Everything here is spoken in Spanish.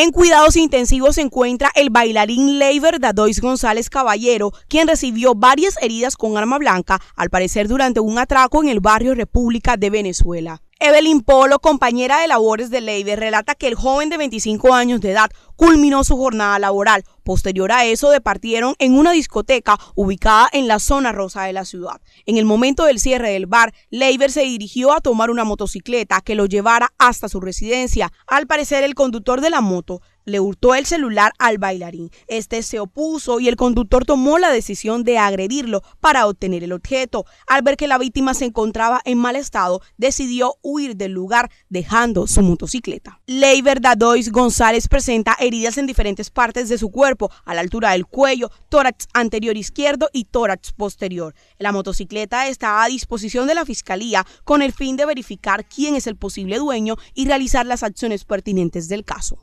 En cuidados intensivos se encuentra el bailarín Leiber Dadois González Caballero, quien recibió varias heridas con arma blanca, al parecer durante un atraco en el barrio República de Venezuela. Evelyn Polo, compañera de labores de Leiber, relata que el joven de 25 años de edad culminó su jornada laboral. Posterior a eso, departieron en una discoteca ubicada en la zona rosa de la ciudad. En el momento del cierre del bar, Leiber se dirigió a tomar una motocicleta que lo llevara hasta su residencia. Al parecer, el conductor de la moto le hurtó el celular al bailarín. Este se opuso y el conductor tomó la decisión de agredirlo para obtener el objeto. Al ver que la víctima se encontraba en mal estado, decidió huir del lugar dejando su motocicleta. Ley Dadois González presenta heridas en diferentes partes de su cuerpo, a la altura del cuello, tórax anterior izquierdo y tórax posterior. La motocicleta está a disposición de la fiscalía con el fin de verificar quién es el posible dueño y realizar las acciones pertinentes del caso.